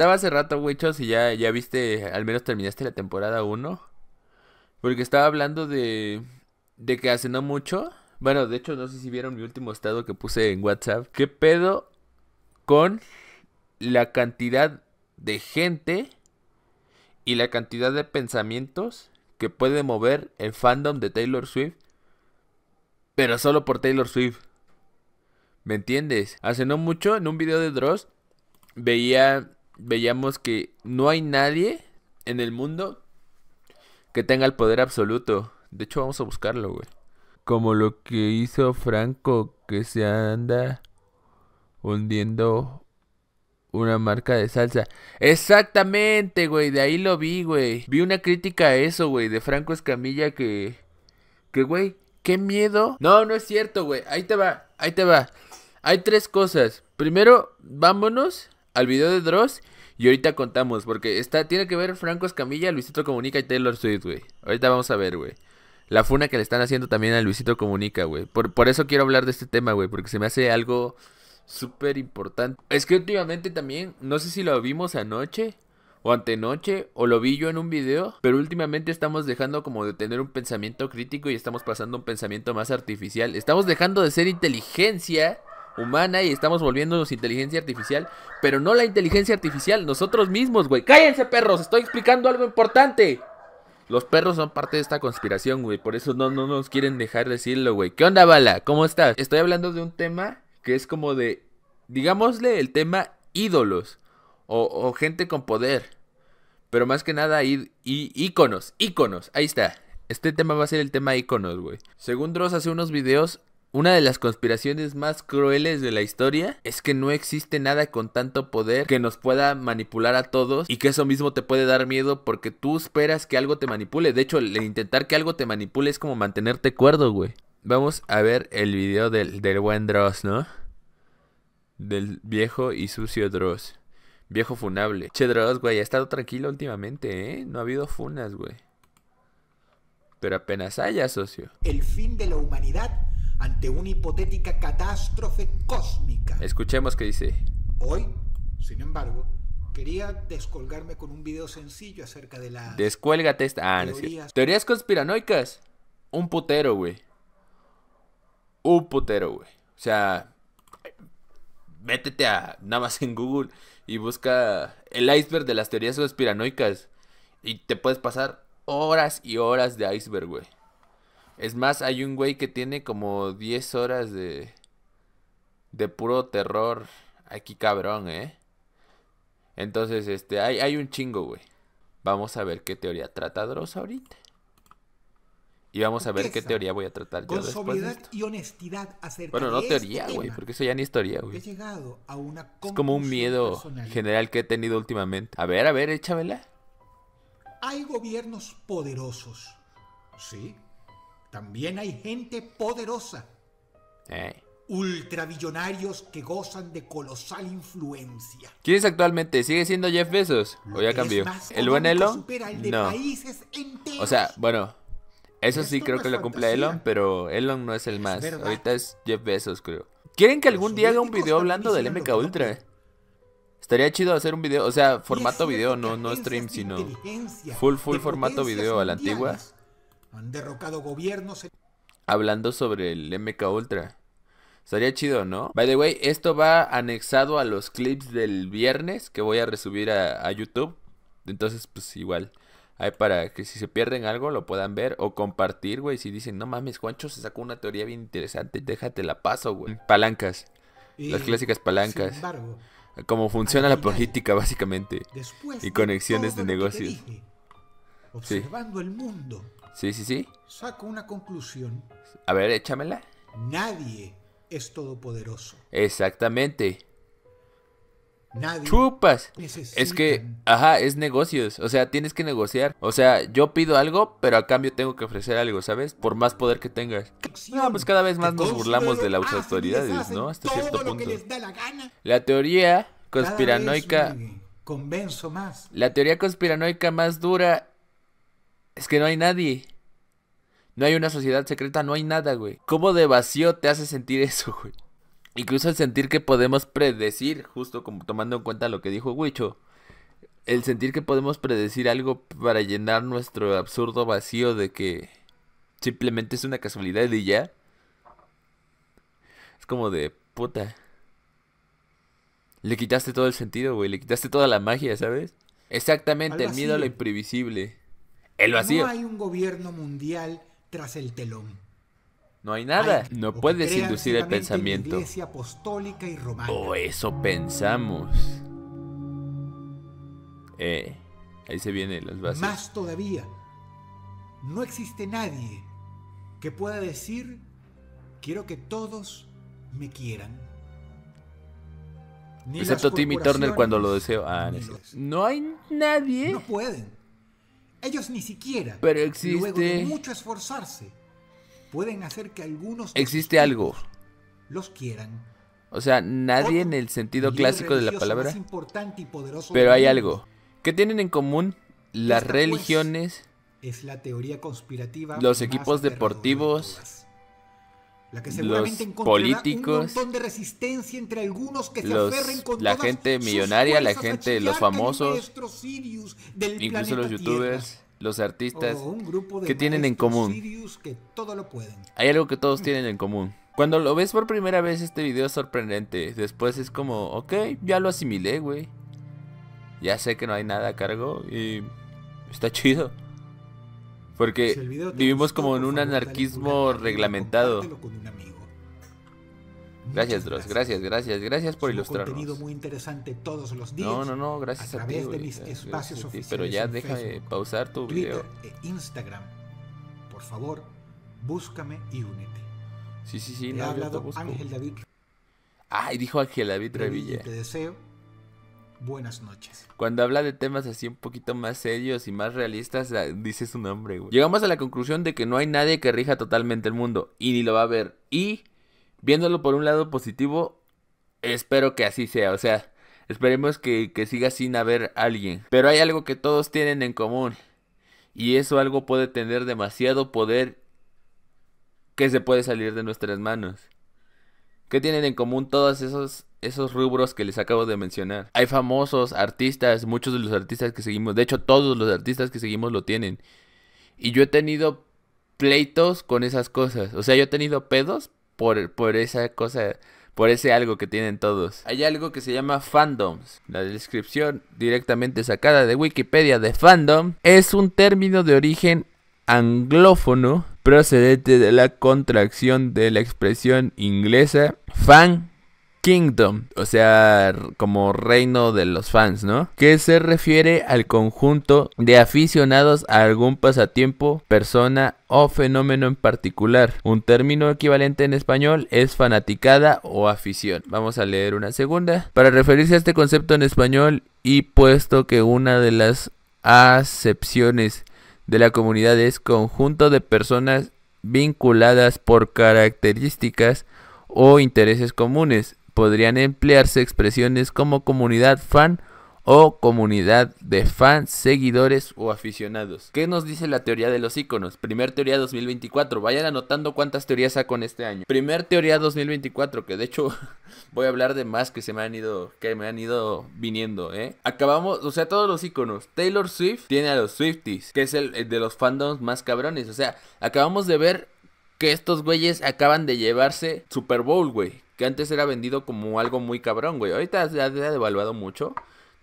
Estaba hace rato, güey, y ya, ya viste, al menos terminaste la temporada 1. Porque estaba hablando de, de que hace no mucho. Bueno, de hecho, no sé si vieron mi último estado que puse en WhatsApp. ¿Qué pedo con la cantidad de gente y la cantidad de pensamientos que puede mover el fandom de Taylor Swift? Pero solo por Taylor Swift. ¿Me entiendes? Hace no mucho, en un video de Dross, veía veíamos que no hay nadie en el mundo que tenga el poder absoluto. De hecho, vamos a buscarlo, güey. Como lo que hizo Franco, que se anda hundiendo una marca de salsa. Exactamente, güey. De ahí lo vi, güey. Vi una crítica a eso, güey. De Franco Escamilla que... Que, güey. Qué miedo. No, no es cierto, güey. Ahí te va. Ahí te va. Hay tres cosas. Primero, vámonos al video de Dross y ahorita contamos, porque está, tiene que ver Franco Escamilla, Luisito Comunica y Taylor Swift, güey. Ahorita vamos a ver, güey. La funa que le están haciendo también a Luisito Comunica, güey. Por, por eso quiero hablar de este tema, güey, porque se me hace algo súper importante. Es que últimamente también, no sé si lo vimos anoche o antenoche o lo vi yo en un video, pero últimamente estamos dejando como de tener un pensamiento crítico y estamos pasando a un pensamiento más artificial. Estamos dejando de ser inteligencia humana y estamos volviéndonos inteligencia artificial, pero no la inteligencia artificial, nosotros mismos, güey. Cállense, perros, estoy explicando algo importante. Los perros son parte de esta conspiración, güey, por eso no, nos quieren dejar decirlo, güey. ¿Qué onda, bala? ¿Cómo estás? Estoy hablando de un tema que es como de, digámosle, el tema ídolos o, gente con poder. Pero más que nada, íconos, íconos, ahí está. Este tema va a ser el tema íconos, güey. Según Dross hace unos videos, una de las conspiraciones más crueles de la historia es que no existe nada con tanto poder que nos pueda manipular a todos y que eso mismo te puede dar miedo porque tú esperas que algo te manipule. De hecho, el intentar que algo te manipule es como mantenerte cuerdo, güey. Vamos a ver el video del, del buen Dross, ¿no? Del viejo y sucio Dross. Viejo funable. Che, Dross, güey, ha estado tranquilo últimamente, ¿eh? No ha habido funas, güey. Pero apenas haya, socio. El fin de la humanidad ante una hipotética catástrofe cósmica. Escuchemos qué dice. Hoy, sin embargo, quería descolgarme con un video sencillo acerca de la... Descuélgate esta... Ah, teorías... teorías conspiranoicas. Un putero, güey. Un putero, güey. O sea, métete a nada más en Google y busca el iceberg de las teorías conspiranoicas. Y te puedes pasar horas y horas de iceberg, güey. Es más, hay un güey que tiene como 10 horas de. de puro terror. Aquí cabrón, ¿eh? Entonces, este, hay, un chingo, güey. Vamos a ver qué teoría trata Dross ahorita. Y vamos a ver qué teoría voy a tratar yo después sobriedad y honestidad acerca Bueno, no este teoría, güey, porque eso ya ni es güey. es como un miedo general que he tenido últimamente. A ver, a ver, échamela. Hay gobiernos poderosos, sí, también hay gente poderosa. Eh. Ultravillonarios que gozan de colosal influencia. ¿Quién es actualmente? ¿Sigue siendo Jeff Bezos? ¿O ya cambió? ¿El buen Elon? no. O sea, bueno, eso sí creo que lo cumple Elon, pero Elon no es el más. Ahorita es Jeff Bezos, creo. ¿Quieren que algún día haga un video hablando del MK Ultra? Estaría chido hacer un video, o sea, formato video, no, no stream, sino full, full formato video a la antigua han derrocado gobiernos. Hablando sobre el MK Ultra. Estaría chido, ¿no? By the way, esto va anexado a los clips del viernes que voy a resubir a, YouTube. Entonces, pues igual. Ahí para que si se pierden algo lo puedan ver o compartir, güey. Si dicen, no mames, Juancho se sacó una teoría bien interesante, déjate la paso, güey. Palancas. las clásicas palancas. Embargo, Como funciona la política, básicamente. Y conexiones de negocios observando el mundo. Sí, sí, sí. Saco una conclusión. A ver, échamela. Nadie es todopoderoso. Exactamente. Nadie Chupas. Es que, ajá, es negocios. O sea, tienes que negociar. O sea, yo pido algo, pero a cambio tengo que ofrecer algo, ¿sabes? Por más poder que tengas. No, pues cada vez más nos burlamos de las autoridades, ¿no? Hasta cierto punto. La, la, teoría conspiranoica. convenzo más. La teoría conspiranoica más dura es que no hay nadie. No hay una sociedad secreta, no hay nada, güey. ¿Cómo de vacío te hace sentir eso, güey? Incluso el sentir que podemos predecir, justo como tomando en cuenta lo que dijo Wicho el sentir que podemos predecir algo para llenar nuestro absurdo vacío de que simplemente es una casualidad y ya. Es como de puta. Le quitaste todo el sentido, güey. Le quitaste toda la magia, ¿sabes? Exactamente, el miedo a lo imprevisible. No hay un gobierno mundial tras el telón. No hay nada. no puedes inducir el pensamiento. O oh, eso pensamos. Eh, ahí se vienen las bases. Más todavía, no existe nadie que pueda decir, quiero que todos me quieran. Ni Excepto Timmy Turner cuando lo deseo. Ah, no hay nadie. No pueden. Ellos ni siquiera, Pero existe... luego mucho esforzarse, pueden hacer que algunos... Existe algo. Los quieran. O sea, nadie en el sentido clásico de la palabra. pero hay algo. que tienen en común las pues, religiones? es la teoría conspirativa. Los equipos deportivos que los políticos, un de resistencia entre algunos la gente millonaria, la gente, los famosos, incluso los youtubers, los artistas, que tienen en común. todo Hay algo que todos tienen en común. Cuando lo ves por primera vez este video es sorprendente, después es como, ok, ya lo asimilé, güey. Ya sé que no hay nada a cargo y está chido. Porque vivimos como en un anarquismo reglamentado. gracias, Dross. Gracias, gracias, gracias por ilustrarnos. contenido muy interesante todos los días. No, no, no, gracias a, través ti. De mis espacios oficiales Pero ya deja Facebook, pausar tu Twitter video. E Instagram. Por favor, búscame y únete. Sí, sí, sí, Te no, ha hablado yo Ángel David. Ah, y dijo Ángel David Revilla buenas noches. Cuando habla de temas así un poquito más serios y más realistas, ah, dice su nombre, Llegamos a la conclusión de que no hay nadie que rija totalmente el mundo y ni lo va a ver. Y viéndolo por un lado positivo, espero que así sea. O sea, esperemos que, que siga sin haber alguien. Pero hay algo que todos tienen en común. Y eso algo puede tener demasiado poder que se puede salir de nuestras manos. ¿Qué tienen en común todos esos, esos rubros que les acabo de mencionar? Hay famosos artistas, muchos de los artistas que seguimos, de hecho todos los artistas que seguimos lo tienen. Y yo he tenido pleitos con esas cosas. O sea, yo he tenido pedos por, por esa cosa, por ese algo que tienen todos. Hay algo que se llama fandoms. La descripción directamente sacada de Wikipedia de fandom es un término de origen anglófono procedente de la contracción de la expresión inglesa fan Kingdom, o sea, como reino de los fans, ¿no? Que se refiere al conjunto de aficionados a algún pasatiempo, persona o fenómeno en particular. Un término equivalente en español es fanaticada o afición. Vamos a leer una segunda. Para referirse a este concepto en español y puesto que una de las acepciones de la comunidad es conjunto de personas vinculadas por características o intereses comunes. Podrían emplearse expresiones como comunidad fan o comunidad de fans, seguidores o aficionados. ¿Qué nos dice la teoría de los iconos? Primer teoría 2024. Vayan anotando cuántas teorías en este año. Primer teoría 2024, que de hecho voy a hablar de más que se me han ido que me han ido viniendo, ¿eh? Acabamos, o sea, todos los iconos. Taylor Swift tiene a los Swifties, que es el, el de los fandoms más cabrones, o sea, acabamos de ver que estos güeyes acaban de llevarse Super Bowl, güey. Que antes era vendido como algo muy cabrón, güey. Ahorita se ha devaluado mucho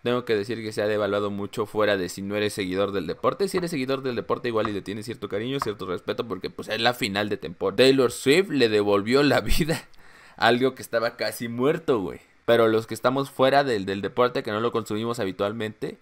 tengo que decir que se ha devaluado mucho fuera de si no eres seguidor del deporte. Si eres seguidor del deporte, igual y le tienes cierto cariño, cierto respeto, porque pues es la final de temporada. Taylor Swift le devolvió la vida. Algo que estaba casi muerto, güey. Pero los que estamos fuera del, deporte, que no lo consumimos habitualmente,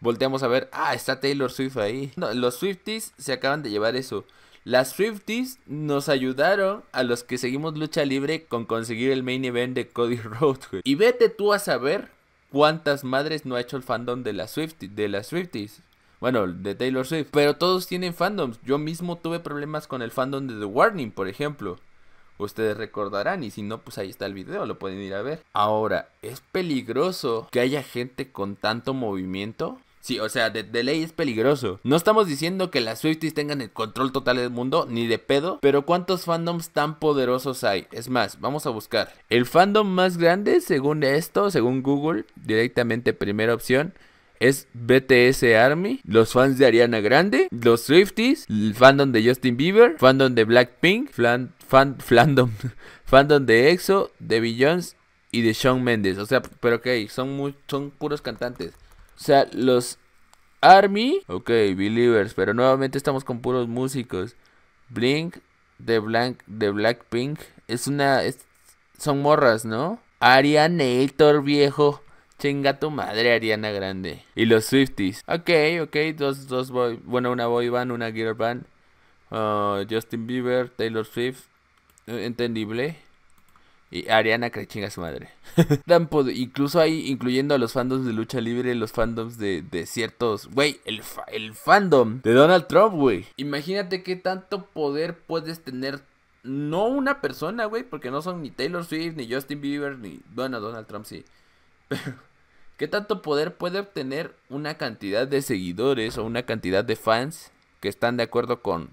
volteamos a ver, ah, está Taylor Swift ahí. los Swifties se acaban de llevar eso. Las Swifties nos ayudaron a los que seguimos lucha libre con conseguir el main event de Cody Rhodes, güey. Y vete tú a saber cuántas madres no ha hecho el fandom de las Swifties, de las Swifties. Bueno, de Taylor Swift. Pero todos tienen fandoms. Yo mismo tuve problemas con el fandom de The Warning, por ejemplo. Ustedes recordarán y si no, pues ahí está el video, lo pueden ir a ver. Ahora, ¿es peligroso que haya gente con tanto movimiento? Sí, o sea, de, ley es peligroso. No estamos diciendo que las Swifties tengan el control total del mundo, ni de pedo, pero ¿cuántos fandoms tan poderosos hay? Es más, vamos a buscar. El fandom más grande, según esto, según Google, directamente primera opción, es BTS Army, los fans de Ariana Grande, los Swifties, el fandom de Justin Bieber, fandom de Blackpink, fandom, fandom de EXO, de Beyoncé y de Shawn Mendes. O sea, pero ok, son, son puros cantantes. O sea, los Army, ok, Believers, pero nuevamente estamos con puros músicos. Blink, The, Blank, The pink, es una, son morras, ¿no? Ariana Taylor viejo. Chinga tu madre, Ariana Grande. Y los Swifties. Ok, ok, dos, dos boy, bueno, una boy band, una girl band. Uh, Justin Bieber, Taylor Swift. Eh, entendible. Y Ariana que chinga su madre. incluso ahí, incluyendo a los fandoms de lucha libre, los fandoms de, ciertos. Güey, el, el fandom de Donald Trump, güey. Imagínate qué tanto poder puedes tener no una persona, güey, porque no son ni Taylor Swift, ni Justin Bieber, ni. Donald Trump sí. ¿qué tanto poder puede obtener una cantidad de seguidores o una cantidad de fans que están de acuerdo con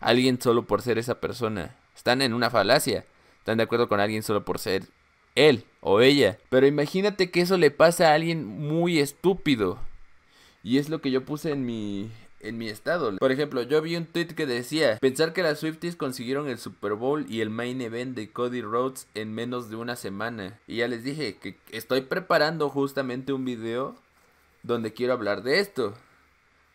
alguien solo por ser esa persona? Están en una falacia están de acuerdo con alguien solo por ser él o ella. Pero imagínate que eso le pasa a alguien muy estúpido. Y es lo que yo puse en mi en mi estado. Por ejemplo, yo vi un tweet que decía, pensar que las Swifties consiguieron el Super Bowl y el main event de Cody Rhodes en menos de una semana. Y ya les dije que estoy preparando justamente un video donde quiero hablar de esto.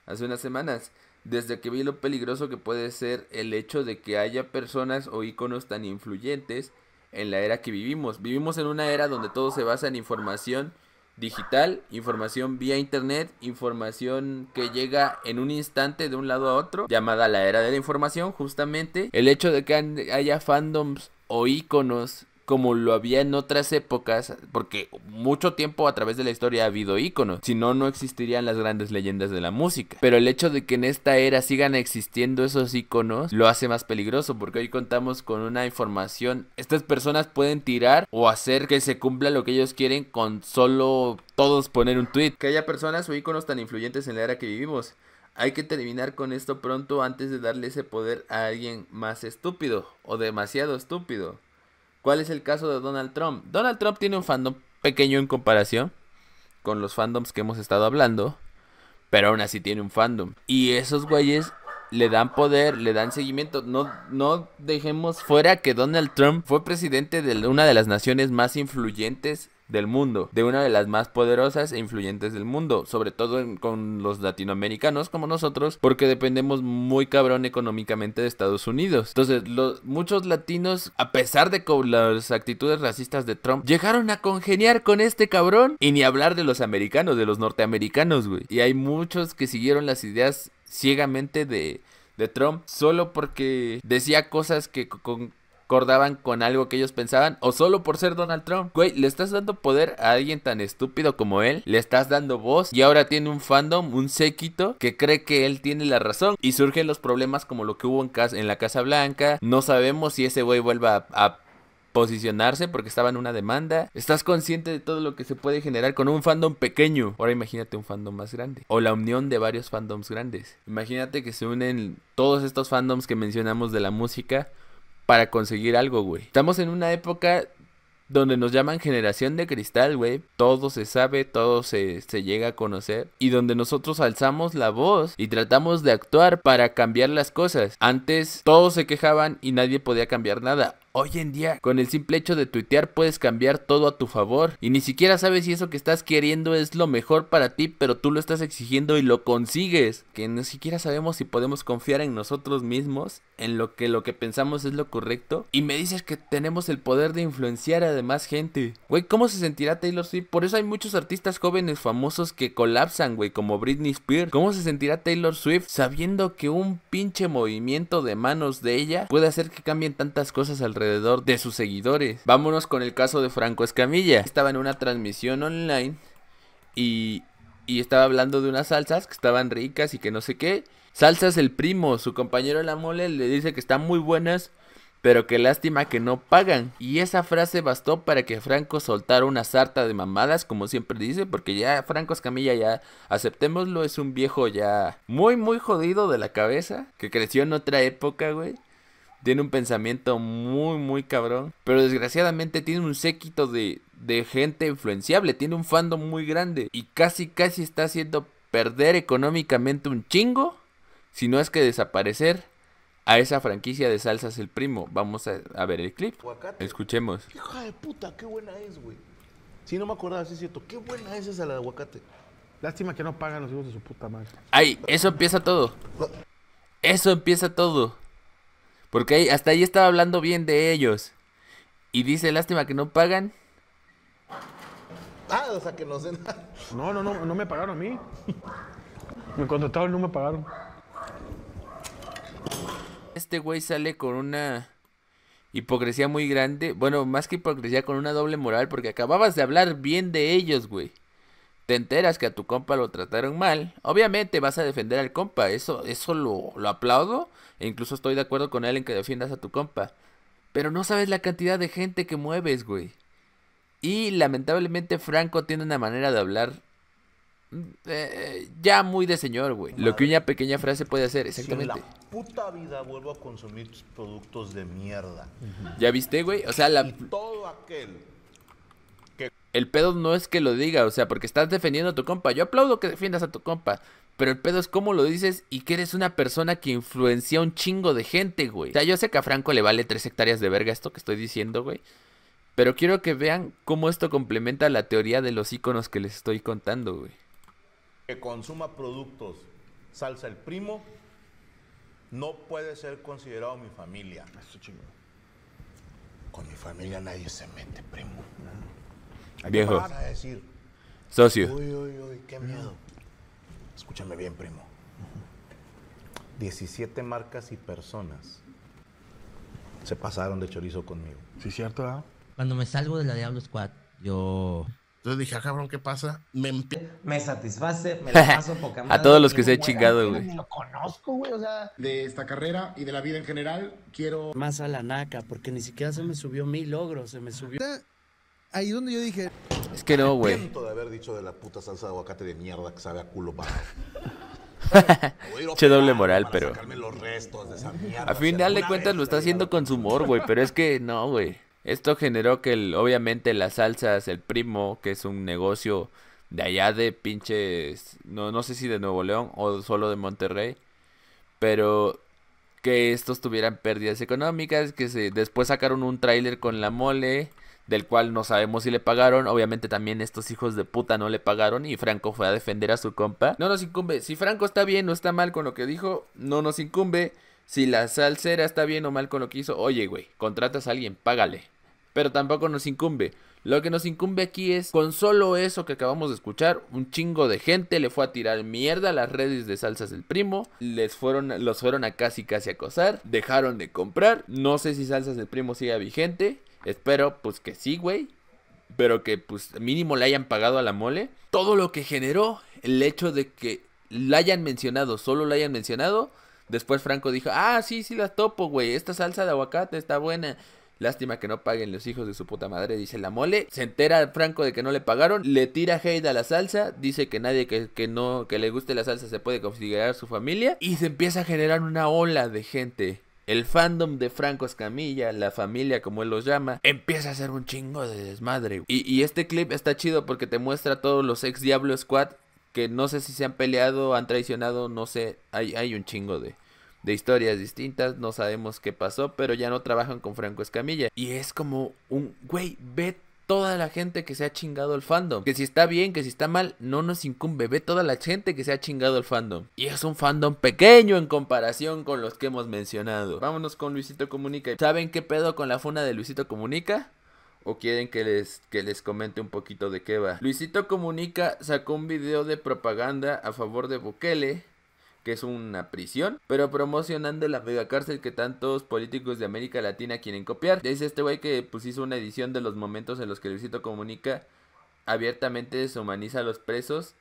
Hace unas semanas desde que vi lo peligroso que puede ser el hecho de que haya personas o iconos tan influyentes en la era que vivimos. Vivimos en una era donde todo se basa en información digital, información vía internet, información que llega en un instante de un lado a otro, llamada la era de la información, justamente. El hecho de que haya fandoms o iconos como lo había en otras épocas, porque mucho tiempo a través de la historia ha habido íconos, si no, no existirían las grandes leyendas de la música. Pero el hecho de que en esta era sigan existiendo esos íconos lo hace más peligroso, porque hoy contamos con una información, estas personas pueden tirar o hacer que se cumpla lo que ellos quieren con solo todos poner un tweet. Que haya personas o íconos tan influyentes en la era que vivimos. Hay que terminar con esto pronto antes de darle ese poder a alguien más estúpido o demasiado estúpido. ¿Cuál es el caso de Donald Trump? Donald Trump tiene un fandom pequeño en comparación con los fandoms que hemos estado hablando, pero aún así tiene un fandom. Y esos güeyes le dan poder, le dan seguimiento. No, no dejemos fuera que Donald Trump fue presidente de una de las naciones más influyentes del mundo, de una de las más poderosas e influyentes del mundo, sobre todo con los latinoamericanos como nosotros, porque dependemos muy cabrón económicamente de Estados Unidos. Entonces, los, muchos latinos, a pesar de las actitudes racistas de Trump, llegaron a congeniar con este cabrón y ni hablar de los americanos, de los norteamericanos, güey. Y hay muchos que siguieron las ideas ciegamente de, de Trump solo porque decía cosas que con acordaban con algo que ellos pensaban o solo por ser Donald Trump. Güey, le estás dando poder a alguien tan estúpido como él, le estás dando voz y ahora tiene un fandom, un séquito que cree que él tiene la razón y surgen los problemas como lo que hubo en, la Casa Blanca. No sabemos si ese güey vuelva a posicionarse porque estaba en una demanda. Estás consciente de todo lo que se puede generar con un fandom pequeño. Ahora imagínate un fandom más grande. O la unión de varios fandoms grandes. Imagínate que se unen todos estos fandoms que mencionamos de la música para conseguir algo, güey. Estamos en una época donde nos llaman generación de cristal, güey. Todo se sabe, todo se, se, llega a conocer. Y donde nosotros alzamos la voz y tratamos de actuar para cambiar las cosas. Antes todos se quejaban y nadie podía cambiar nada. Hoy en día, con el simple hecho de tuitear puedes cambiar todo a tu favor y ni siquiera sabes si eso que estás queriendo es lo mejor para ti, pero tú lo estás exigiendo y lo consigues. Que ni siquiera sabemos si podemos confiar en nosotros mismos, en lo que lo que pensamos es lo correcto. Y me dices que tenemos el poder de influenciar a demás gente. Güey, ¿cómo se sentirá Taylor Swift? Por eso hay muchos artistas jóvenes famosos que colapsan, güey, como Britney Spears. ¿Cómo se sentirá Taylor Swift sabiendo que un pinche movimiento de manos de ella puede hacer que cambien tantas cosas alrededor? de sus seguidores. Vámonos con el caso de Franco Escamilla. Estaba en una transmisión online y, y estaba hablando de unas salsas que estaban ricas y que no sé qué. Salsas el primo, su compañero la mole le dice que están muy buenas, pero que lástima que no pagan. Y esa frase bastó para que Franco soltara una sarta de mamadas, como siempre dice, porque ya Franco Escamilla ya, aceptémoslo, es un viejo ya muy, muy jodido de la cabeza, que creció en otra época, güey tiene un pensamiento muy, muy cabrón. Pero desgraciadamente tiene un séquito de, gente influenciable. Tiene un fandom muy grande. Y casi, casi está haciendo perder económicamente un chingo. Si no es que desaparecer a esa franquicia de salsas el primo. Vamos a, ver el clip. Escuchemos. Hija de puta, qué buena es, güey. Si no me acordaba, es cierto. Qué buena es esa la de aguacate. Lástima que no pagan los hijos de su puta madre. Ay, eso empieza todo. Eso empieza todo. Porque hasta ahí estaba hablando bien de ellos. Y dice, lástima que no pagan. Ah, o sea, que no sé nada. No, no, no, no me pagaron a mí. Me contrataron y no me pagaron. Este güey sale con una hipocresía muy grande. Bueno, más que hipocresía, con una doble moral. Porque acababas de hablar bien de ellos, güey te enteras que a tu compa lo trataron mal, obviamente vas a defender al compa, eso, eso lo, lo aplaudo, e incluso estoy de acuerdo con él en que defiendas a tu compa. Pero no sabes la cantidad de gente que mueves, güey. Y lamentablemente Franco tiene una manera de hablar mm, eh, ya muy de señor, güey. Lo que una pequeña frase puede hacer, exactamente. la puta vida vuelvo a consumir tus productos de mierda. ¿Ya viste, güey? O sea, la... todo aquel el pedo no es que lo diga, o sea, porque estás defendiendo a tu compa. Yo aplaudo que defiendas a tu compa. Pero el pedo es cómo lo dices y que eres una persona que influencia a un chingo de gente, güey. O sea, yo sé que a Franco le vale tres hectáreas de verga esto que estoy diciendo, güey. Pero quiero que vean cómo esto complementa la teoría de los iconos que les estoy contando, güey. Que consuma productos salsa el primo no puede ser considerado mi familia. Esto Con mi familia nadie se mete, primo. No viejo. decir. Socio. Uy, uy, uy, qué miedo. Escúchame bien, primo. 17 marcas y personas se pasaron de chorizo conmigo. Sí, cierto, ¿ah? Cuando me salgo de la Diablo Squad, yo entonces dije, ah, cabrón, ¿qué pasa? Me, me satisface, me la paso poca A todos los que se he chingado, güey. Lo conozco, güey, o sea. De esta carrera y de la vida en general, quiero. Más a la naca, porque ni siquiera se me subió mi logro, se me subió ahí donde yo dije. Es que no, güey. Siento de haber dicho de la puta salsa de aguacate de mierda que sabe a culo bajo. che doble moral, pero. Los restos de esa a final de cuentas lo está haciendo con su humor, güey. Pero es que no, güey. Esto generó que obviamente las salsas, el primo, que es un negocio de allá de pinches. No, no sé si de Nuevo León o solo de Monterrey. Pero que estos tuvieran pérdidas económicas. Que se, después sacaron un tráiler con la mole del cual no sabemos si le pagaron. Obviamente también estos hijos de puta no le pagaron y Franco fue a defender a su compa. No nos incumbe, si Franco está bien o está mal con lo que dijo, no nos incumbe. Si la salsera está bien o mal con lo que hizo, oye, güey, contratas a alguien, págale. Pero tampoco nos incumbe. Lo que nos incumbe aquí es, con solo eso que acabamos de escuchar, un chingo de gente le fue a tirar mierda a las redes de salsas del primo, les fueron, los fueron a casi casi acosar, dejaron de comprar, no sé si salsas del primo sigue vigente, Espero, pues que sí, güey. Pero que, pues, mínimo le hayan pagado a la mole. Todo lo que generó el hecho de que la hayan mencionado, solo la hayan mencionado. Después Franco dijo, ah, sí, sí la topo, güey. Esta salsa de aguacate está buena. Lástima que no paguen los hijos de su puta madre, dice la mole. Se entera Franco de que no le pagaron, le tira hate a la salsa, dice que nadie que, no, que le guste la salsa se puede considerar su familia. Y se empieza a generar una ola de gente el fandom de Franco Escamilla, la familia como él los llama, empieza a hacer un chingo de desmadre. Y, este clip está chido porque te muestra todos los ex Diablo Squad que no sé si se han peleado, han traicionado, no sé, hay, un chingo de, de historias distintas, no sabemos qué pasó, pero ya no trabajan con Franco Escamilla. Y es como un, güey, ve toda la gente que se ha chingado el fandom. Que si está bien, que si está mal, no nos incumbe. Ve toda la gente que se ha chingado el fandom. Y es un fandom pequeño en comparación con los que hemos mencionado. Vámonos con Luisito Comunica. ¿Saben qué pedo con la funa de Luisito Comunica? o quieren que les, que les comente un poquito de qué va. Luisito Comunica sacó un video de propaganda a favor de Bukele que es una prisión, pero promocionando la cárcel que tantos políticos de América Latina quieren copiar. Dice este güey que pues hizo una edición de los momentos en los que Luisito comunica abiertamente deshumaniza a los presos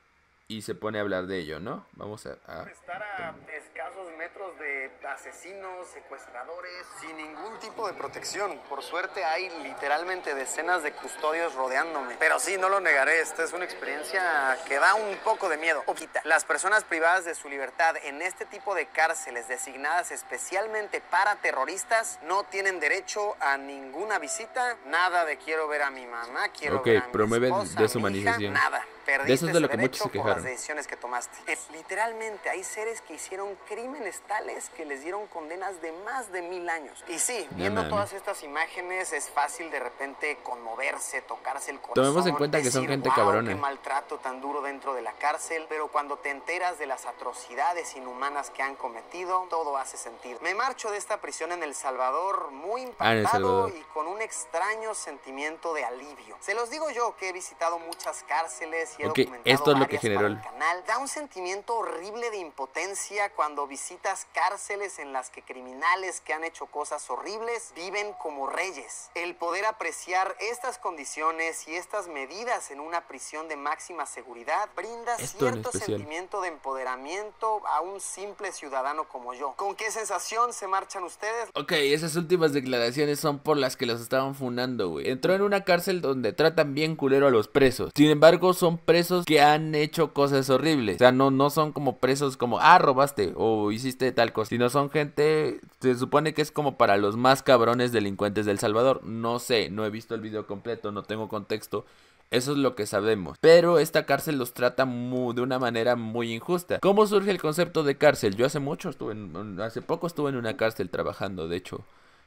y se pone a hablar de ello, ¿no? Vamos a... a... Estar a escasos metros de asesinos, secuestradores, sin ningún tipo de protección. Por suerte hay literalmente decenas de custodios rodeándome. Pero sí, no lo negaré, esta es una experiencia que da un poco de miedo. Oquita, las personas privadas de su libertad en este tipo de cárceles designadas especialmente para terroristas no tienen derecho a ninguna visita, nada de quiero ver a mi mamá, quiero ver a mi esposa, Mi hija, nada de eso es de lo que muchos se quejaron. decisiones que tomaste. Eh, literalmente, hay seres que hicieron crímenes tales que les dieron condenas de más de mil años. Y sí, viendo todas estas imágenes es fácil de repente conmoverse, tocarse el corazón. Tomemos en cuenta que son gente cabrona. Qué maltrato tan duro dentro de la cárcel, pero cuando te enteras de las atrocidades inhumanas que han cometido, todo hace sentido. Me marcho de esta prisión en El Salvador muy ah, impactado y con un extraño sentimiento de alivio. Se los digo yo que he visitado muchas cárceles esto es lo que generó el Da un sentimiento horrible de impotencia cuando visitas cárceles en las que criminales que han hecho cosas horribles viven como reyes. El poder apreciar estas condiciones y estas medidas en una prisión de máxima seguridad brinda cierto sentimiento de empoderamiento a un simple ciudadano como yo. ¿Con qué sensación se marchan ustedes? Ok, esas últimas declaraciones son por las que los estaban funando, güey. Entró en una cárcel donde tratan bien culero a los presos. Sin embargo, son presos que han hecho cosas horribles. O sea, no, no son como presos como, ah, robaste o hiciste tal cosa. Sino son gente, se supone que es como para los más cabrones delincuentes del Salvador. No sé, no he visto el video completo, no tengo contexto. Eso es lo que sabemos. Pero esta cárcel los trata de una manera muy injusta. ¿Cómo surge el concepto de cárcel? Yo hace mucho estuve, hace poco estuve en una cárcel trabajando, de hecho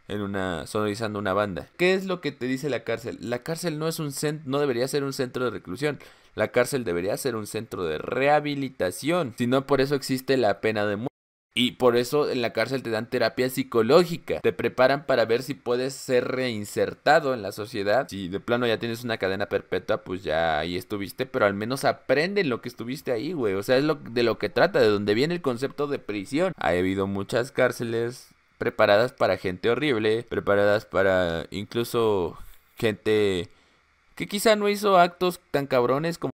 en una sonorizando una banda. ¿Qué es lo que te dice la cárcel? La cárcel no es un no debería ser un centro de reclusión. La cárcel debería ser un centro de rehabilitación, si no por eso existe la pena de muerte. Y por eso en la cárcel te dan terapia psicológica. Te preparan para ver si puedes ser reinsertado en la sociedad. Si de plano ya tienes una cadena perpetua, pues ya ahí estuviste. Pero al menos aprenden lo que estuviste ahí, güey. O sea, es lo, de lo que trata, de donde viene el concepto de prisión. Ha habido muchas cárceles preparadas para gente horrible, preparadas para incluso gente que quizá no hizo actos tan cabrones como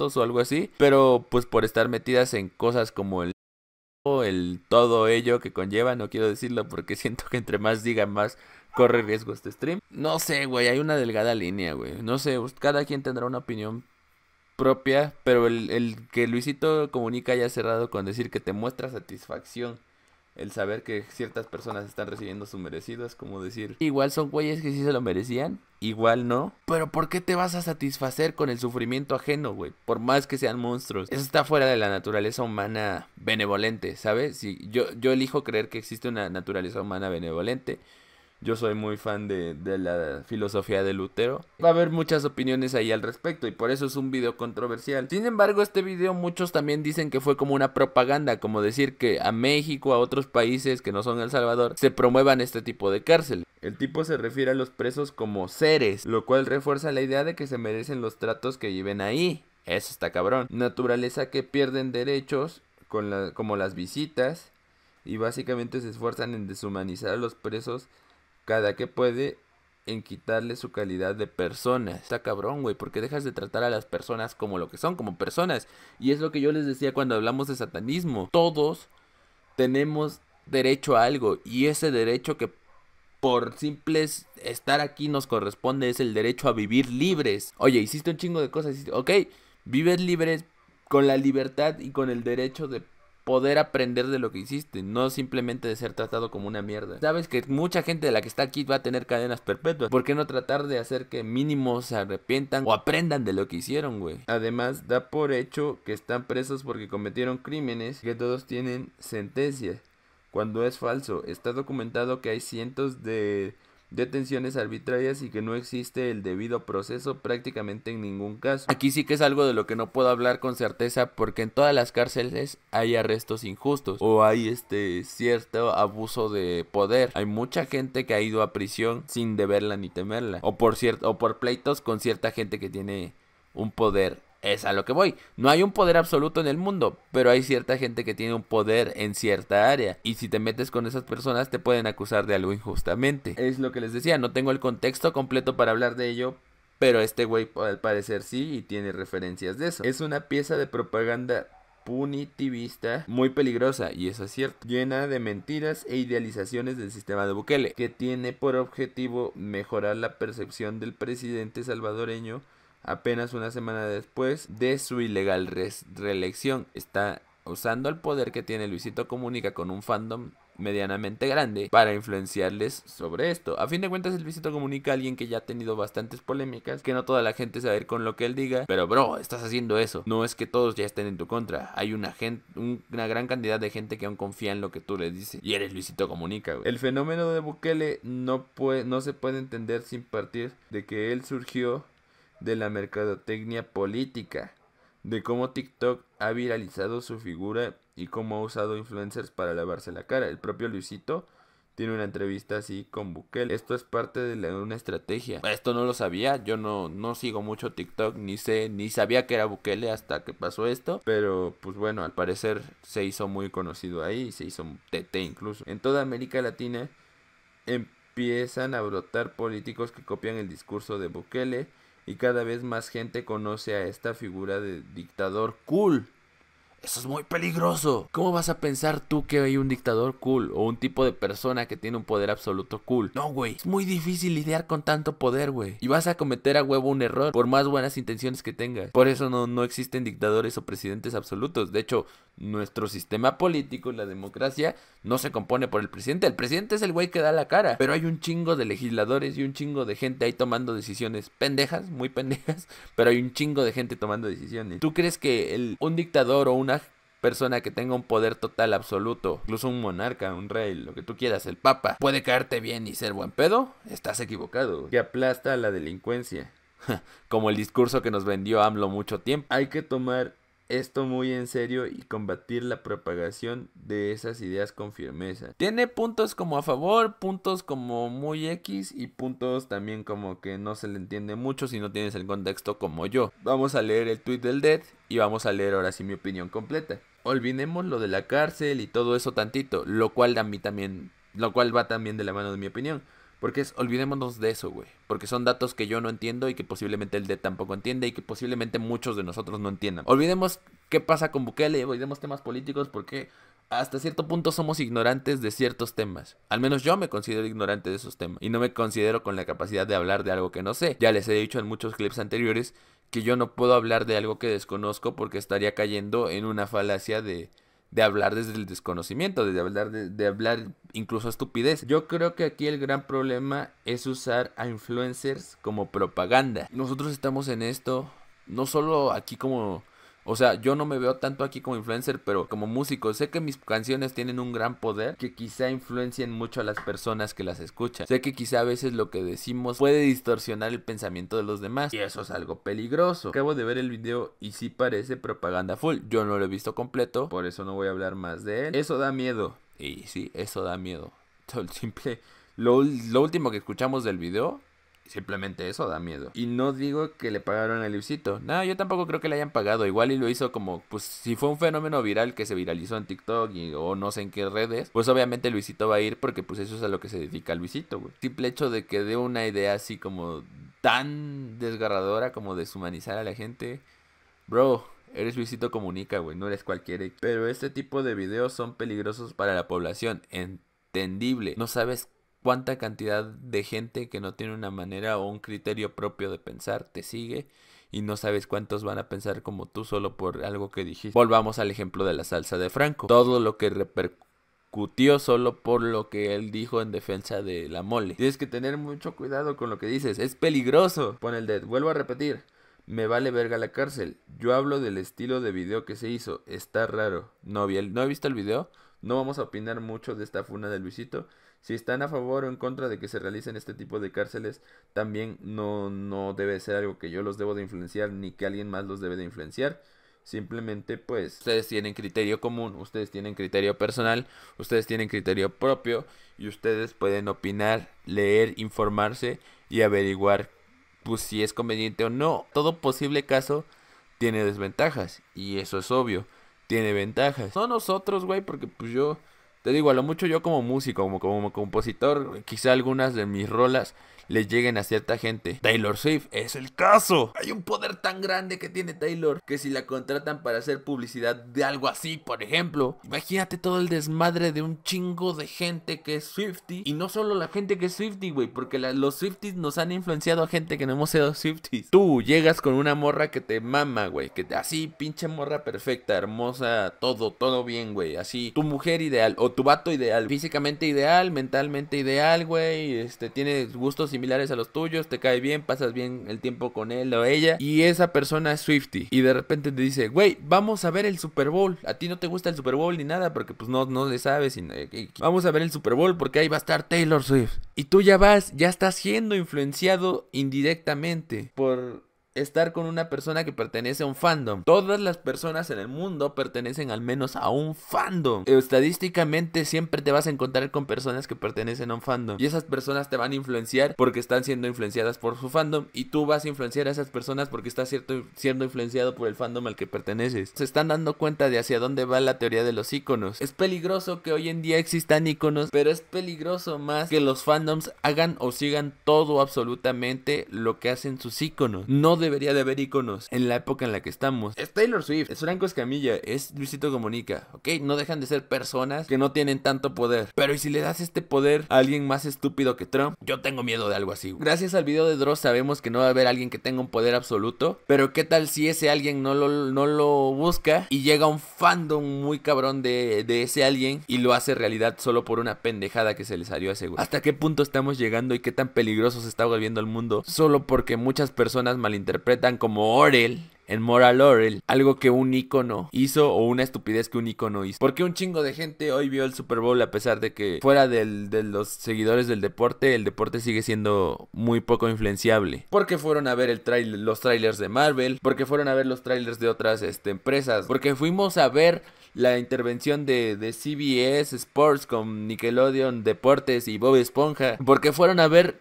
o algo así, pero pues por estar metidas en cosas como el el todo ello que conlleva, no quiero decirlo porque siento que entre más diga más corre riesgo este stream. No sé, güey, hay una delgada línea, güey. No sé, cada quien tendrá una opinión propia, pero el, el que Luisito comunica ya cerrado con decir que te muestra satisfacción el saber que ciertas personas están recibiendo su merecido es como decir, igual son güeyes que sí se lo merecían, igual no. Pero ¿por qué te vas a satisfacer con el sufrimiento ajeno, güey? Por más que sean monstruos. Eso está fuera de la naturaleza humana benevolente, ¿sabes? Si yo, yo elijo creer que existe una naturaleza humana benevolente. Yo soy muy fan de, la filosofía de Lutero. Va a haber muchas opiniones ahí al respecto y por eso es un video controversial. Sin embargo, este video muchos también dicen que fue como una propaganda, como decir que a México, a otros países que no son El Salvador, se promuevan este tipo de cárcel. El tipo se refiere a los presos como seres, lo cual refuerza la idea de que se merecen los tratos que lleven ahí. Eso está cabrón. Naturaleza que pierden derechos con la, como las visitas y básicamente se esfuerzan en deshumanizar a los presos cada que puede en quitarle su calidad de persona. Está cabrón, güey, porque dejas de tratar a las personas como lo que son, como personas. Y es lo que yo les decía cuando hablamos de satanismo. Todos tenemos derecho a algo y ese derecho que por simples estar aquí nos corresponde es el derecho a vivir libres. Oye, hiciste un chingo de cosas, ok, vives libres con la libertad y con el derecho de poder aprender de lo que hiciste, no simplemente de ser tratado como una mierda. Sabes que mucha gente de la que está aquí va a tener cadenas perpetuas. ¿Por qué no tratar de hacer que mínimos se arrepientan o aprendan de lo que hicieron, güey? Además, da por hecho que están presos porque cometieron crímenes que todos tienen sentencia. Cuando es falso, está documentado que hay cientos de detenciones arbitrarias y que no existe el debido proceso prácticamente en ningún caso. Aquí sí que es algo de lo que no puedo hablar con certeza porque en todas las cárceles hay arrestos injustos o hay este cierto abuso de poder. Hay mucha gente que ha ido a prisión sin deberla ni temerla o por cierto o por pleitos con cierta gente que tiene un poder es a lo que voy. No hay un poder absoluto en el mundo, pero hay cierta gente que tiene un poder en cierta área. Y si te metes con esas personas te pueden acusar de algo injustamente. Es lo que les decía, no tengo el contexto completo para hablar de ello, pero este güey al parecer sí y tiene referencias de eso. Es una pieza de propaganda punitivista muy peligrosa, y eso es cierto, llena de mentiras e idealizaciones del sistema de Bukele, que tiene por objetivo mejorar la percepción del presidente salvadoreño apenas una semana después de su ilegal reelección. Está usando el poder que tiene Luisito Comunica con un fandom medianamente grande para influenciarles sobre esto. A fin de cuentas, el Luisito Comunica es alguien que ya ha tenido bastantes polémicas, que no toda la gente sabe con lo que él diga, pero bro, estás haciendo eso. No es que todos ya estén en tu contra, hay una, gente, una gran cantidad de gente que aún confía en lo que tú le dices y eres Luisito Comunica. El fenómeno de Bukele no, puede, no se puede entender sin partir de que él surgió de la mercadotecnia política, de cómo TikTok ha viralizado su figura y cómo ha usado influencers para lavarse la cara. El propio Luisito tiene una entrevista así con Bukele. Esto es parte de una estrategia. Esto no lo sabía, yo no, no sigo mucho TikTok, ni sé, ni sabía que era Bukele hasta que pasó esto. Pero pues bueno, al parecer se hizo muy conocido ahí, se hizo TT incluso. En toda América Latina empiezan a brotar políticos que copian el discurso de Bukele y cada vez más gente conoce a esta figura de dictador cool. Eso es muy peligroso. ¿Cómo vas a pensar tú que hay un dictador cool o un tipo de persona que tiene un poder absoluto cool? No, güey. Es muy difícil lidiar con tanto poder, güey. Y vas a cometer a huevo un error por más buenas intenciones que tengas. Por eso no, no existen dictadores o presidentes absolutos. De hecho, nuestro sistema político, la democracia, no se compone por el presidente. El presidente es el güey que da la cara. Pero hay un chingo de legisladores y un chingo de gente ahí tomando decisiones pendejas, muy pendejas. Pero hay un chingo de gente tomando decisiones. ¿Tú crees que un dictador o una persona que tenga un poder total absoluto, incluso un monarca, un rey, lo que tú quieras, el papa, puede caerte bien y ser buen pedo, estás equivocado. Que aplasta la delincuencia. Como el discurso que nos vendió AMLO mucho tiempo. Hay que tomar esto muy en serio y combatir la propagación de esas ideas con firmeza. Tiene puntos como a favor, puntos como muy X y puntos también como que no se le entiende mucho si no tienes el contexto como yo. Vamos a leer el tweet del Dead y vamos a leer ahora sí mi opinión completa. Olvidemos lo de la cárcel y todo eso tantito, lo cual a mí también, lo cual va también de la mano de mi opinión. Porque es, olvidémonos de eso, güey. Porque son datos que yo no entiendo y que posiblemente el de tampoco entiende y que posiblemente muchos de nosotros no entiendan. Olvidemos qué pasa con Bukele, olvidemos temas políticos porque hasta cierto punto somos ignorantes de ciertos temas. Al menos yo me considero ignorante de esos temas y no me considero con la capacidad de hablar de algo que no sé. Ya les he dicho en muchos clips anteriores que yo no puedo hablar de algo que desconozco porque estaría cayendo en una falacia de de hablar desde el desconocimiento, de hablar, de, de hablar incluso estupidez. Yo creo que aquí el gran problema es usar a influencers como propaganda. Nosotros estamos en esto, no solo aquí como o sea, yo no me veo tanto aquí como influencer, pero como músico, sé que mis canciones tienen un gran poder que quizá influencien mucho a las personas que las escuchan. Sé que quizá a veces lo que decimos puede distorsionar el pensamiento de los demás y eso es algo peligroso. Acabo de ver el video y sí parece propaganda full. Yo no lo he visto completo, por eso no voy a hablar más de él. Eso da miedo. Y sí, eso da miedo. Todo simple lo, lo, último que escuchamos del video Simplemente eso da miedo. Y no digo que le pagaron a Luisito. No, yo tampoco creo que le hayan pagado. Igual y lo hizo como, pues si fue un fenómeno viral que se viralizó en TikTok o no sé en qué redes, pues obviamente Luisito va a ir porque pues eso es a lo que se dedica Luisito, güey. Simple hecho de que dé una idea así como tan desgarradora como deshumanizar a la gente. Bro, Eres Luisito Comunica, güey, no eres cualquiera Pero este tipo de videos son peligrosos para la población, entendible. No sabes cuánta cantidad de gente que no tiene una manera o un criterio propio de pensar te sigue y no sabes cuántos van a pensar como tú solo por algo que dijiste. Volvamos al ejemplo de la salsa de Franco. Todo lo que repercutió solo por lo que él dijo en defensa de la mole. Tienes que tener mucho cuidado con lo que dices. Es peligroso. Pon el dead. Vuelvo a repetir. Me vale verga la cárcel. Yo hablo del estilo de video que se hizo. Está raro. No, no he visto el video. No vamos a opinar mucho de esta funa de Luisito si están a favor o en contra de que se realicen este tipo de cárceles, también no, no debe ser algo que yo los debo de influenciar ni que alguien más los debe de influenciar. Simplemente pues ustedes tienen criterio común, ustedes tienen criterio personal, ustedes tienen criterio propio y ustedes pueden opinar, leer, informarse y averiguar pues si es conveniente o no. Todo posible caso tiene desventajas y eso es obvio. Tiene ventajas. No nosotros, güey, porque pues yo te digo, a lo mucho yo como músico, como, como compositor, quizá algunas de mis rolas les lleguen a cierta gente. Taylor Swift es el caso. Hay un poder tan grande que tiene Taylor que si la contratan para hacer publicidad de algo así, por ejemplo, imagínate todo el desmadre de un chingo de gente que es Swifty y no solo la gente que es Swifty, güey, porque los Swifties nos han influenciado a gente que no hemos sido Swifties. Tú llegas con una morra que te mama, güey, que así pinche morra perfecta, hermosa, todo, todo bien, güey, así tu mujer ideal o tu vato ideal, físicamente ideal, mentalmente ideal, güey, este tiene gustos y similares a los tuyos, te cae bien, pasas bien el tiempo con él o ella y esa persona es Swifty y de repente te dice, güey, vamos a ver el Super Bowl, a ti no te gusta el Super Bowl ni nada porque pues no, no le sabes, y, eh, vamos a ver el Super Bowl porque ahí va a estar Taylor Swift y tú ya vas, ya estás siendo influenciado indirectamente por estar con una persona que pertenece a un fandom. Todas las personas en el mundo pertenecen al menos a un fandom. Estadísticamente siempre te vas a encontrar con personas que pertenecen a un fandom. Y esas personas te van a influenciar porque están siendo influenciadas por su fandom. Y tú vas a influenciar a esas personas porque estás siendo influenciado por el fandom al que perteneces. Se están dando cuenta de hacia dónde va la teoría de los iconos. Es peligroso que hoy en día existan iconos, pero es peligroso más que los fandoms hagan o sigan todo absolutamente lo que hacen sus iconos. No de debería de haber iconos en la época en la que estamos. Es Taylor Swift, es Franco Escamilla, es Luisito Comunica, ¿ok? No dejan de ser personas que no tienen tanto poder. Pero ¿y si le das este poder a alguien más estúpido que Trump? Yo tengo miedo de algo así. Gracias al video de Dross sabemos que no va a haber alguien que tenga un poder absoluto. Pero ¿qué tal si ese alguien no lo, no lo busca y llega un fandom muy cabrón de, ese alguien y lo hace realidad solo por una pendejada que se le salió a ese ¿Hasta qué punto estamos llegando y qué tan peligroso se está volviendo el mundo solo porque muchas personas malinterpretan? interpretan como Orel en Moral Orel, algo que un icono hizo o una estupidez que un icono hizo. Porque un chingo de gente hoy vio el Super Bowl a pesar de que fuera de los seguidores del deporte, el deporte sigue siendo muy poco influenciable. Porque fueron a ver los trailers de Marvel, porque fueron a ver los trailers de otras este, empresas, porque fuimos a ver la intervención de, CBS Sports con Nickelodeon Deportes y Bob Esponja, porque fueron a ver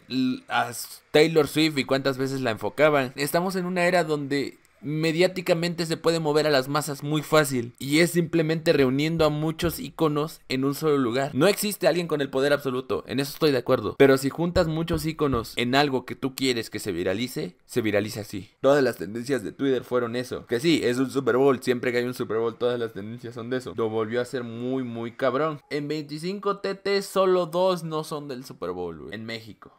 a Taylor Swift y cuántas veces la enfocaban. Estamos en una era donde mediáticamente se puede mover a las masas muy fácil y es simplemente reuniendo a muchos iconos en un solo lugar. No existe alguien con el poder absoluto, en eso estoy de acuerdo, pero si juntas muchos iconos en algo que tú quieres que se viralice, se viraliza así. Todas las tendencias de Twitter fueron eso, que sí, es un Super Bowl, siempre que hay un Super Bowl todas las tendencias son de eso. Lo volvió a ser muy muy cabrón. En 25 TT solo dos no son del Super Bowl, en México.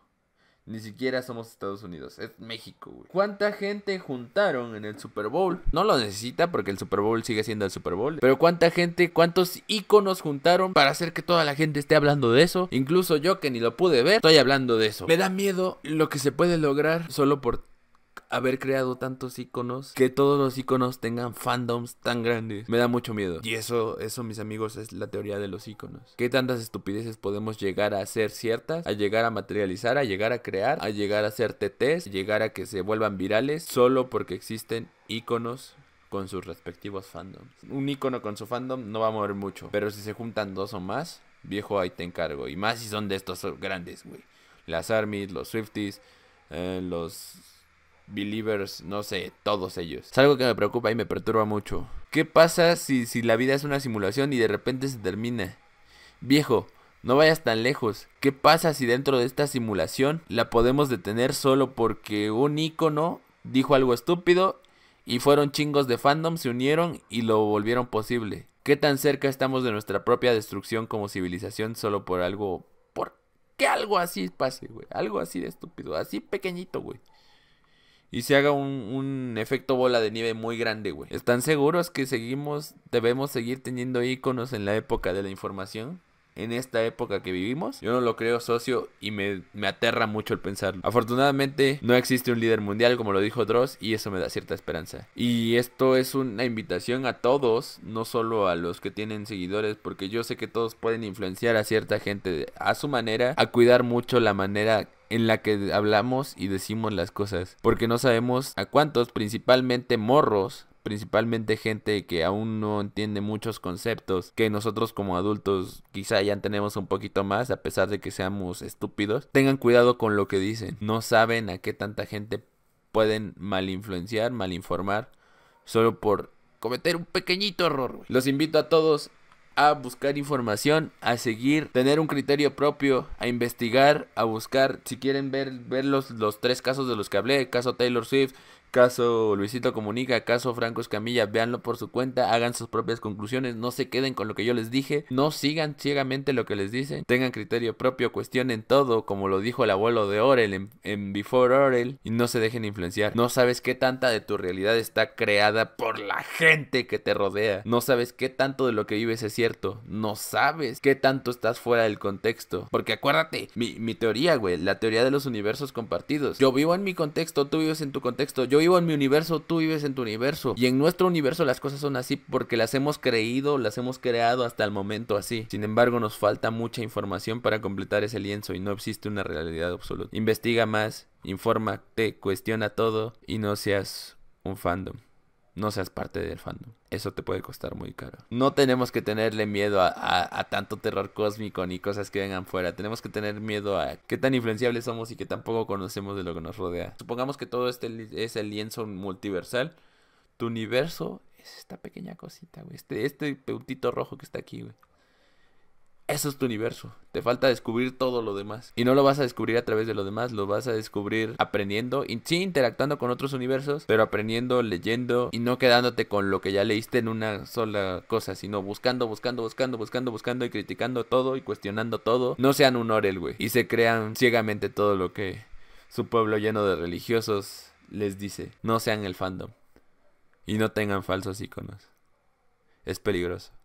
Ni siquiera somos Estados Unidos, es México, güey. ¿Cuánta gente juntaron en el Super Bowl? No lo necesita porque el Super Bowl sigue siendo el Super Bowl. Pero cuánta gente, cuántos íconos juntaron para hacer que toda la gente esté hablando de eso. Incluso yo que ni lo pude ver, estoy hablando de eso. Me da miedo lo que se puede lograr solo por haber creado tantos iconos que todos los iconos tengan fandoms tan grandes. Me da mucho miedo. Y eso, eso, mis amigos, es la teoría de los iconos. ¿Qué tantas estupideces podemos llegar a hacer ciertas? A llegar a materializar, a llegar a crear, a llegar a hacer TTs, llegar a que se vuelvan virales solo porque existen iconos con sus respectivos fandoms. Un icono con su fandom no va a mover mucho, pero si se juntan dos o más, viejo, ahí te encargo. Y más si son de estos grandes, güey. Las armies, los Swifties, eh, los Believers, no sé, todos ellos. Es algo que me preocupa y me perturba mucho. ¿Qué pasa si, si la vida es una simulación y de repente se termina? Viejo, no vayas tan lejos. ¿Qué pasa si dentro de esta simulación la podemos detener solo porque un icono dijo algo estúpido y fueron chingos de fandom, se unieron y lo volvieron posible? ¿Qué tan cerca estamos de nuestra propia destrucción como civilización solo por algo... por ¿Qué algo así pase, güey? Algo así de estúpido, así pequeñito, güey y se haga un, un, efecto bola de nieve muy grande, güey. ¿Están seguros que seguimos, debemos seguir teniendo iconos en la época de la información? en esta época que vivimos? Yo no lo creo, socio, y me, aterra mucho el pensarlo. Afortunadamente, no existe un líder mundial, como lo dijo Dross, y eso me da cierta esperanza. Y esto es una invitación a todos, no solo a los que tienen seguidores, porque yo sé que todos pueden influenciar a cierta gente a su manera, a cuidar mucho la manera en la que hablamos y decimos las cosas, porque no sabemos a cuántos, principalmente morros, principalmente gente que aún no entiende muchos conceptos que nosotros como adultos quizá ya tenemos un poquito más, a pesar de que seamos estúpidos, tengan cuidado con lo que dicen. No saben a qué tanta gente pueden mal influenciar, mal informar, solo por cometer un pequeñito error. Los invito a todos a buscar información, a seguir, tener un criterio propio, a investigar, a buscar. Si quieren ver, ver los, los tres casos de los que hablé, el caso Taylor Swift, Caso Luisito Comunica, caso Franco Escamilla, véanlo por su cuenta, hagan sus propias conclusiones, no se queden con lo que yo les dije, no sigan ciegamente lo que les dicen, tengan criterio propio, cuestionen todo, como lo dijo el abuelo de Orel en, Before Orel, y no se dejen influenciar. No sabes qué tanta de tu realidad está creada por la gente que te rodea, no sabes qué tanto de lo que vives es cierto, no sabes qué tanto estás fuera del contexto, porque acuérdate, mi, mi teoría, güey, la teoría de los universos compartidos. Yo vivo en mi contexto, tú vives en tu contexto, yo vivo en mi universo, tú vives en tu universo. Y en nuestro universo las cosas son así porque las hemos creído, las hemos creado hasta el momento así. Sin embargo, nos falta mucha información para completar ese lienzo y no existe una realidad absoluta. Investiga más, infórmate, cuestiona todo y no seas un fandom no seas parte del fandom. Eso te puede costar muy caro. No tenemos que tenerle miedo a, tanto terror cósmico ni cosas que vengan fuera. Tenemos que tener miedo a qué tan influenciables somos y que tampoco conocemos de lo que nos rodea. Supongamos que todo este es el lienzo multiversal. Tu universo es esta pequeña cosita, güey. Este, este rojo que está aquí, güey. Eso es tu universo. Te falta descubrir todo lo demás. Y no lo vas a descubrir a través de lo demás, lo vas a descubrir aprendiendo y sí interactuando con otros universos, pero aprendiendo, leyendo y no quedándote con lo que ya leíste en una sola cosa, sino buscando, buscando, buscando, buscando, buscando y criticando todo y cuestionando todo. No sean un orel, güey. Y se crean ciegamente todo lo que su pueblo lleno de religiosos les dice. No sean el fandom. Y no tengan falsos iconos. Es peligroso.